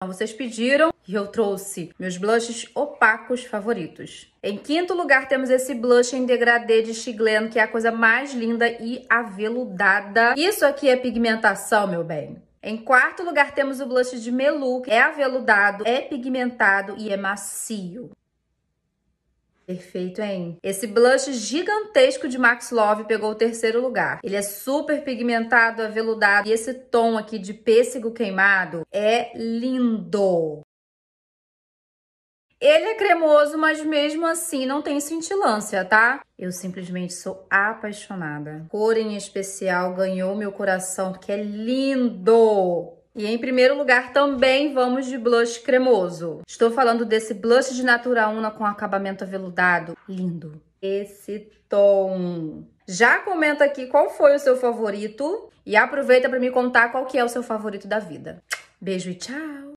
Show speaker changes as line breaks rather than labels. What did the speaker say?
Então vocês pediram e eu trouxe meus blushes opacos favoritos.
Em quinto lugar temos esse blush em degradê de Chiglen, que é a coisa mais linda e aveludada. Isso aqui é pigmentação, meu bem. Em quarto lugar temos o blush de melu que é aveludado, é pigmentado e é macio. Perfeito, hein? Esse blush gigantesco de Max Love pegou o terceiro lugar. Ele é super pigmentado, aveludado e esse tom aqui de pêssego queimado é lindo. Ele é cremoso, mas mesmo assim não tem cintilância, tá? Eu simplesmente sou apaixonada. cor em especial ganhou meu coração, que é lindo! E em primeiro lugar também vamos de blush cremoso. Estou falando desse blush de Natura Una com acabamento aveludado. Lindo. Esse tom. Já comenta aqui qual foi o seu favorito e aproveita para me contar qual que é o seu favorito da vida. Beijo e tchau!